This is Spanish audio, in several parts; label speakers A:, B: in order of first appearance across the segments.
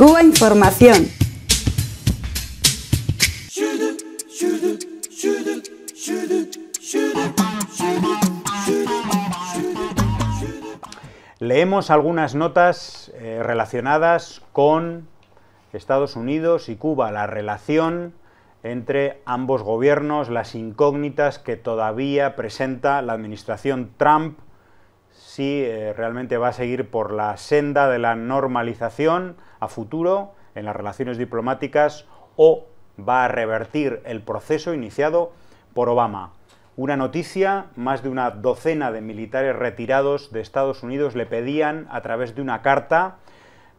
A: Cuba Información. Leemos algunas notas eh, relacionadas con Estados Unidos y Cuba, la relación entre ambos gobiernos, las incógnitas que todavía presenta la administración Trump si eh, realmente va a seguir por la senda de la normalización a futuro en las relaciones diplomáticas o va a revertir el proceso iniciado por Obama. Una noticia, más de una docena de militares retirados de Estados Unidos le pedían a través de una carta,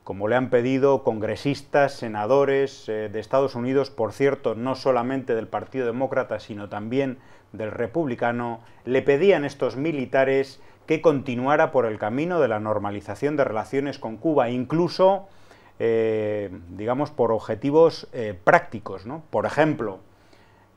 A: como le han pedido congresistas, senadores eh, de Estados Unidos, por cierto, no solamente del Partido Demócrata, sino también del Republicano, le pedían estos militares que continuara por el camino de la normalización de relaciones con Cuba, incluso, eh, digamos, por objetivos eh, prácticos, ¿no? Por ejemplo,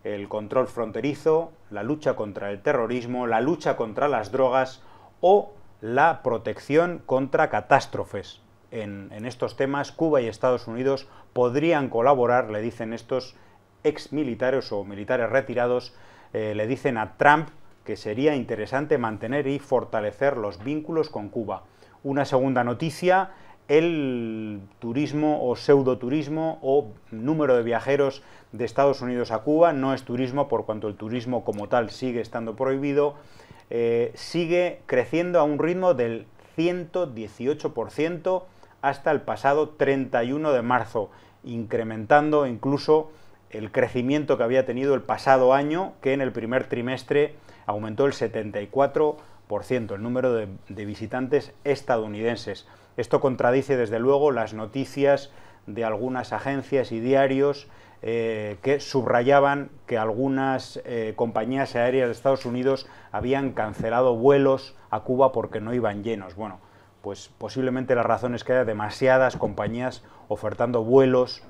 A: el control fronterizo, la lucha contra el terrorismo, la lucha contra las drogas o la protección contra catástrofes. En, estos temas, Cuba y Estados Unidos podrían colaborar, le dicen estos exmilitares o militares retirados, eh, le dicen a Trump que sería interesante mantener y fortalecer los vínculos con Cuba. Una segunda noticia, el turismo o pseudoturismo o número de viajeros de Estados Unidos a Cuba no es turismo por cuanto el turismo como tal sigue estando prohibido, eh, sigue creciendo a un ritmo del 118% hasta el pasado 31 de marzo, incrementando incluso el crecimiento que había tenido el pasado año, que en el primer trimestre aumentó el 74% el número de, visitantes estadounidenses. Esto contradice, desde luego, las noticias de algunas agencias y diarios eh, que subrayaban que algunas eh, compañías aéreas de Estados Unidos habían cancelado vuelos a Cuba porque no iban llenos. Bueno, pues posiblemente la razón es que haya demasiadas compañías ofertando vuelos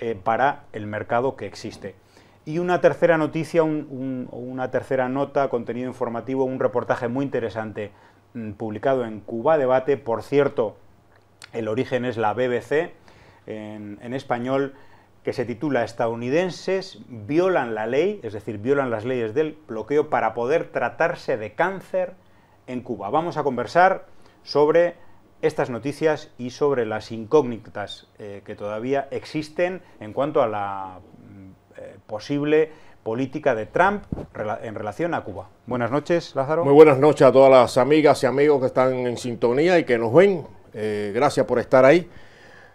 A: eh, para el mercado que existe. Y una tercera noticia, una tercera nota, contenido informativo, un reportaje muy interesante mm, publicado en Cuba Debate. Por cierto, el origen es la BBC en, español, que se titula Estadounidenses violan la ley, es decir, violan las leyes del bloqueo para poder tratarse de cáncer en Cuba. Vamos a conversar sobre estas noticias y sobre las incógnitas eh, que todavía existen en cuanto a la posible política de Trump en relación a Cuba.
B: Buenas noches, Lázaro. Muy buenas noches a todas las amigas y amigos que están en sintonía y que nos ven. Eh, gracias por estar ahí.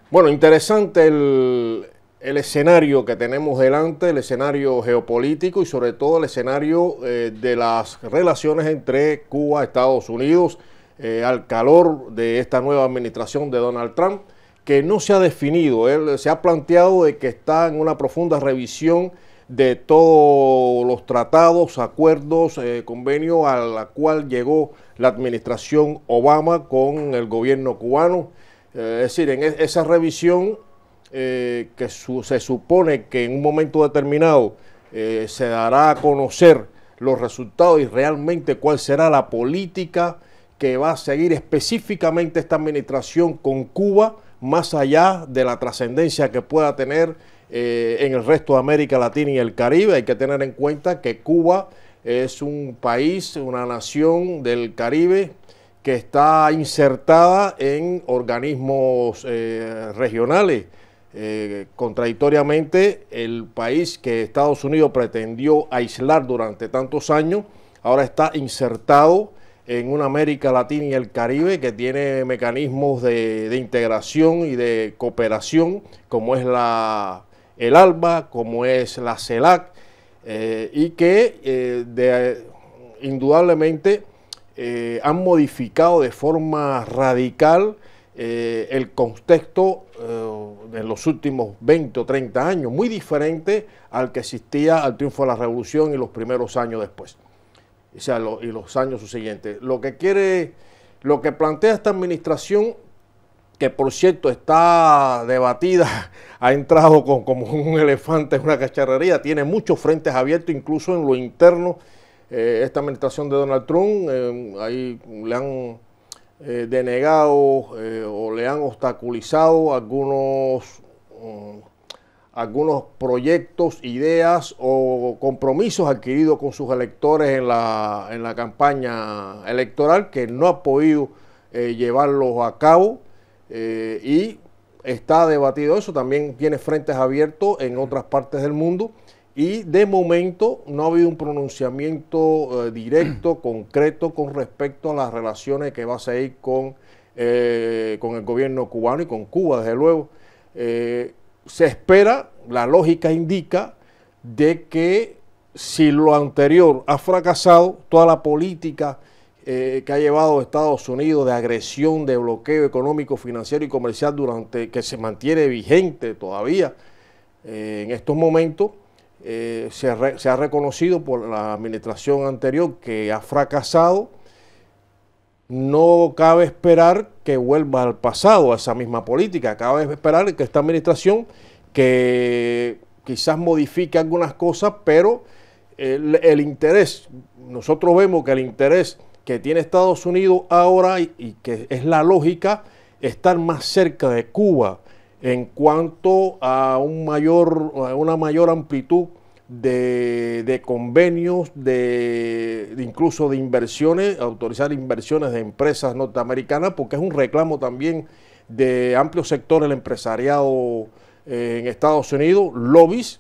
B: Bueno, interesante el, escenario que tenemos delante, el escenario geopolítico y sobre todo el escenario eh, de las relaciones entre Cuba y Estados Unidos eh, al calor de esta nueva administración de Donald Trump, que no se ha definido. Él se ha planteado de que está en una profunda revisión de todos los tratados, acuerdos, eh, convenios a la cual llegó la administración Obama con el gobierno cubano. Eh, es decir, en e-, esa revisión eh, que se supone que en un momento determinado se dará a conocer los resultados y realmente cuál será la política que va a seguir específicamente esta administración con Cuba, más allá de la trascendencia que pueda tener eh, en el resto de América Latina y el Caribe. Hay que tener en cuenta que Cuba es un país, una nación del Caribe que está insertada en organismos eh, regionales. Eh, contradictoriamente, el país que Estados Unidos pretendió aislar durante tantos años, ahora está insertado en una América Latina y el Caribe que tiene mecanismos de integración y de cooperación, como es la el ALBA, como es la CELAC, eh, y que eh, indudablemente eh, han modificado de forma radical el contexto en los últimos 20 o 30 años, muy diferente al que existía al triunfo de la revolución y los primeros años después, o sea, y los años siguientes. Lo que quiere, lo que plantea esta administración, que por cierto está debatida ha entrado como un elefante en una cacharrería, tiene muchos frentes abiertos, incluso en lo interno. Eh, esta administración de Donald Trump, eh, ahí le han eh, denegado o le han obstaculizado algunos, mm, algunos proyectos, ideas o compromisos adquiridos con sus electores en la, en la campaña electoral que no ha podido llevarlos a cabo y está debatido eso, también tiene frentes abiertos en otras partes del mundo y de momento no ha habido un pronunciamiento eh, directo, concreto con respecto a las relaciones que va a seguir con, eh, con el gobierno cubano y con Cuba, desde luego. Eh, se espera, la lógica indica, de que si lo anterior ha fracasado, toda la política eh, que ha llevado Estados Unidos de agresión, de bloqueo económico, financiero y comercial durante que se mantiene vigente todavía eh, en estos momentos, eh, se, ha reconocido por la administración anterior que ha fracasado. No cabe esperar que vuelva al pasado a esa misma política. Cabe esperar que esta administración, que quizás modifique algunas cosas, pero el interés, nosotros vemos que el interés que tiene Estados Unidos ahora y, que es la lógica estar más cerca de Cuba en cuanto a, un mayor, una mayor amplitud de, convenios, de, incluso de inversiones, autorizar inversiones de empresas norteamericanas, porque es un reclamo también de amplios sectores del empresariado eh, en Estados Unidos, lobbies,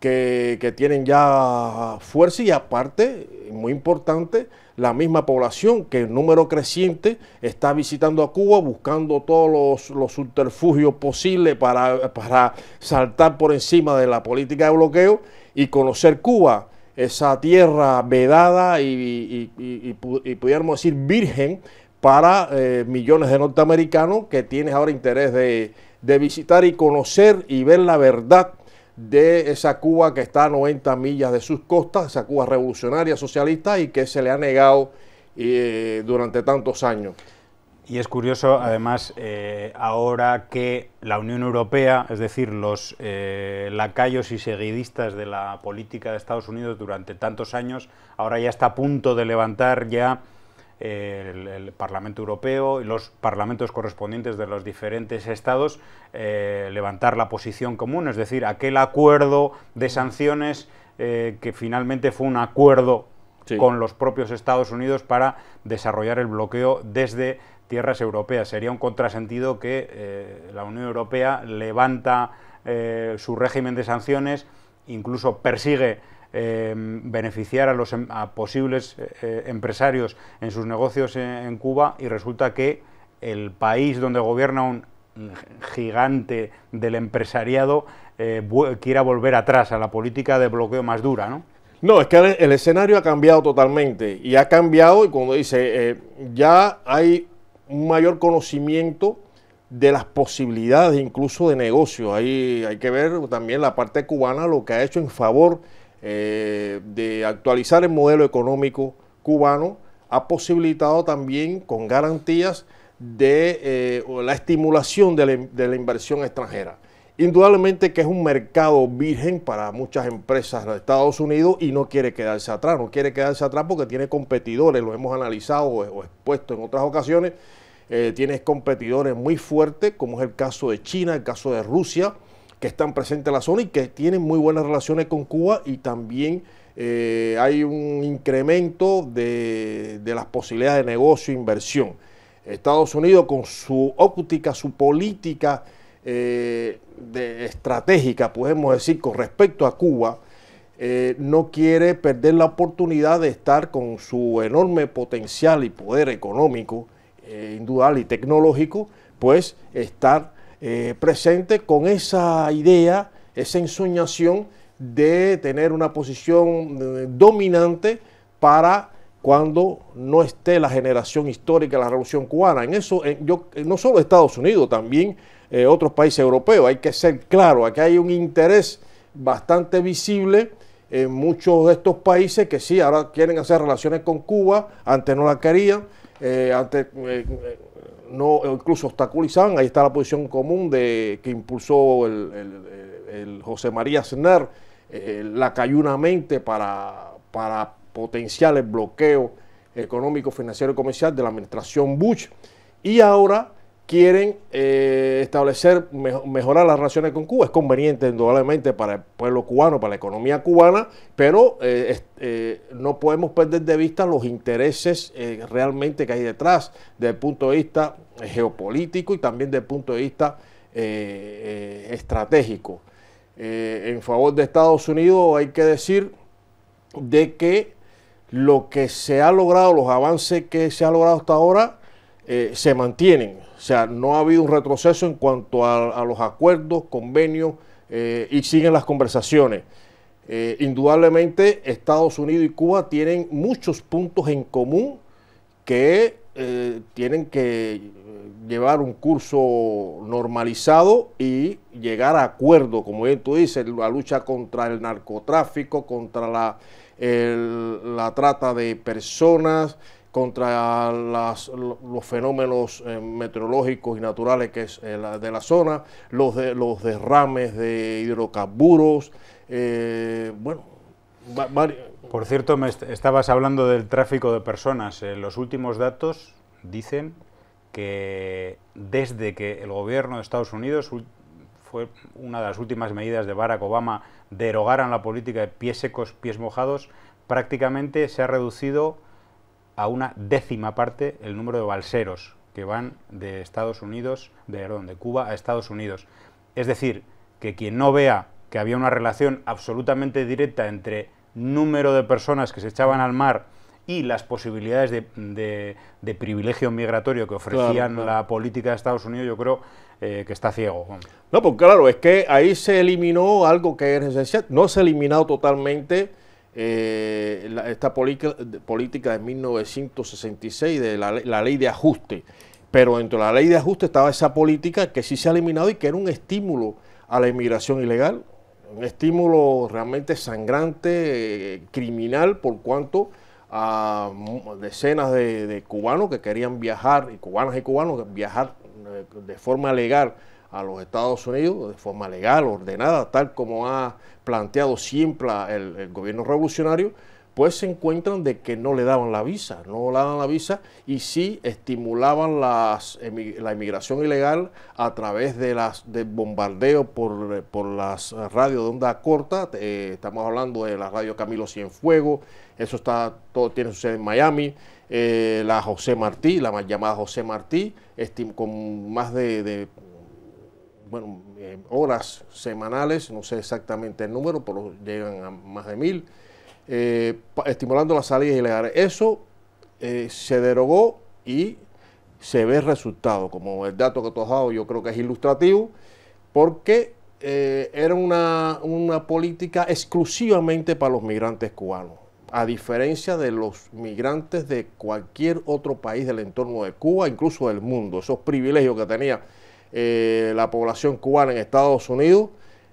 B: que, tienen ya fuerza y aparte, muy importante, la misma población que en número creciente está visitando a Cuba buscando todos los, los subterfugios posibles para, saltar por encima de la política de bloqueo y conocer Cuba, esa tierra vedada y, pudiéramos decir virgen para eh, millones de norteamericanos que tienen ahora interés de, de visitar y conocer y ver la verdad de esa Cuba que está a 90 millas de sus costas, esa Cuba revolucionaria, socialista y que se le ha negado eh, durante tantos años. Y es curioso, además, eh, ahora que la Unión
A: Europea, es decir, los eh, lacayos y seguidistas de la política de Estados Unidos durante tantos años, ahora ya está a punto de levantar ya el, Parlamento Europeo y los parlamentos correspondientes de los diferentes estados eh, levantar la posición común, es decir, aquel acuerdo de sanciones eh, que finalmente fue un acuerdo con los propios Estados Unidos para desarrollar el bloqueo desde tierras europeas. Sería un contrasentido que eh, la Unión Europea levanta su régimen de sanciones, incluso persigue Em, beneficiar a los em, posibles eh, eh, empresarios en sus negocios en, Cuba y resulta que el país donde gobierna un gigante del empresariado eh, quiera volver atrás a la política de bloqueo más dura, ¿no?
B: No, es que el, escenario ha cambiado totalmente y ha cambiado y cuando dice, ya hay un mayor conocimiento de las posibilidades incluso de negocio. hay que ver también la parte cubana lo que ha hecho en favor eh, de actualizar el modelo económico cubano, ha posibilitado también con garantías de eh, la estimulación de la, inversión extranjera. Indudablemente que es un mercado virgen para muchas empresas de Estados Unidos y no quiere quedarse atrás, no quiere quedarse atrás porque tiene competidores, lo hemos analizado o, expuesto en otras ocasiones, eh, tiene competidores muy fuertes como es el caso de China, el caso de Rusia, que están presentes en la zona y que tienen muy buenas relaciones con Cuba y también eh, hay un incremento de, las posibilidades de negocio e inversión. Estados Unidos con su óptica, su política eh, de, estratégica, podemos decir, con respecto a Cuba, eh, no quiere perder la oportunidad de estar con su enorme potencial y poder económico, indudable y tecnológico, pues estar eh, presente con esa idea, esa ensoñación de tener una posición eh, dominante para cuando no esté la generación histórica de la Revolución Cubana. En eso, yo, eh, no solo Estados Unidos, también otros países europeos. Hay que ser claro, aquí hay un interés bastante visible en muchos de estos países que sí, ahora quieren hacer relaciones con Cuba, antes no la querían, antes no, incluso obstaculizaban. Ahí está la posición común de que impulsó el, José María Aznar, eh, la Cayunamente para, para potenciales el bloqueo económico, financiero y comercial de la administración Bush. Y ahora quieren eh, establecer, mejorar las relaciones con Cuba. Es conveniente, indudablemente, para el pueblo cubano, para la economía cubana, pero eh, eh, no podemos perder de vista los intereses realmente que hay detrás, desde el punto de vista geopolítico y también desde el punto de vista estratégico. en favor de Estados Unidos hay que decir de que lo que se ha logrado, los avances que se ha logrado hasta ahora, eh, se mantienen. O sea, no ha habido un retroceso en cuanto a, los acuerdos, convenios eh, y siguen las conversaciones. Eh, indudablemente Estados Unidos y Cuba tienen muchos puntos en común que tienen que llevar un curso normalizado y llegar a acuerdo, como bien tú dices, la lucha contra el narcotráfico, contra la trata de personas, contra los fenómenos eh, meteorológicos y naturales que es eh, de la zona, los, de, los derrames de hidrocarburos, eh, bueno,
A: Por cierto, me estabas hablando del tráfico de personas. los últimos datos dicen que desde que el gobierno de Estados Unidos fue una de las últimas medidas de Barack Obama derogaran la política de pies secos, pies mojados, prácticamente se ha reducido a una décima parte el número de balseros que van de Estados Unidos, de, Cuba a Estados Unidos. Es decir, que quien no vea que había una relación absolutamente directa entre número de personas que se echaban al mar y las posibilidades de, privilegio
B: migratorio que ofrecían la política de Estados Unidos, yo creo eh, que está ciego. No, pues claro, es que ahí se eliminó algo que es esencial. No se ha eliminado totalmente eh, esta política de 1966 de la, ley de ajuste. Pero dentro de la ley de ajuste estaba esa política que sí se ha eliminado y que era un estímulo a la inmigración ilegal, un estímulo realmente sangrante, eh, criminal, por cuanto a decenas de, cubanos que querían viajar, y cubanas y cubanos, viajar eh, de forma legal a los Estados Unidos de forma legal, ordenada, tal como ha planteado siempre el, gobierno revolucionario, pues se encuentran de que no le daban la visa, no le daban la visa y sí estimulaban las, la inmigración ilegal a través de las de bombardeo por, las radios de onda corta, eh, estamos hablando de la radio Camilo Cienfuego, eso está, todo tiene su en Miami, eh, la José Martí, la llamada José Martí, con más de bueno, eh, horas semanales, no sé exactamente el número, pero llegan a más de mil, eh, estimulando las salidas ilegales. Eso eh, se derogó y se ve resultado, como el dato que tú has dado yo creo que es ilustrativo, porque era una, una política exclusivamente para los migrantes cubanos, a diferencia de los migrantes de cualquier otro país del entorno de Cuba, incluso del mundo, esos privilegios que tenía eh, la población cubana en Estados Unidos,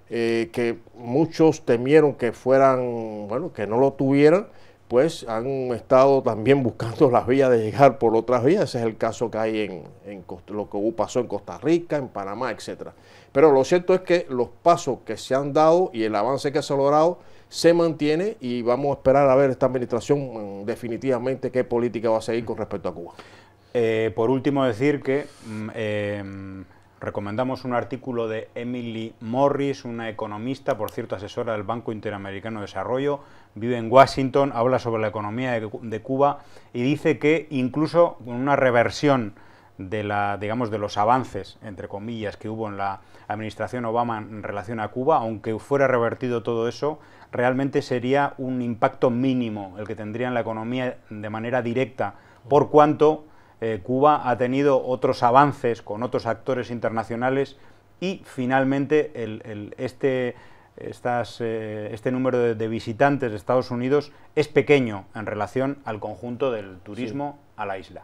B: eh, que muchos temieron que fueran, bueno, que no lo tuvieran, pues han estado también buscando las vías de llegar por otras vías. Ese es el caso que hay en, lo que pasó en Costa Rica, en Panamá, etc. Pero lo cierto es que los pasos que se han dado y el avance que se ha logrado se mantiene y vamos a esperar a ver esta administración mm, definitivamente qué política va a seguir con respecto a Cuba. Eh,
A: por último, decir que mm, em, Recomendamos un artículo de Emily Morris, una economista, por cierto, asesora del Banco Interamericano de Desarrollo, vive en Washington, habla sobre la economía de Cuba y dice que incluso con una reversión de la, digamos, de los avances, entre comillas, que hubo en la administración Obama en relación a Cuba, aunque fuera revertido todo eso, realmente sería un impacto mínimo el que tendría en la economía de manera directa, por cuanto eh, Cuba ha tenido otros avances con otros actores internacionales y finalmente este, eh, este número de, visitantes de Estados Unidos es pequeño en relación al conjunto del turismo a la isla.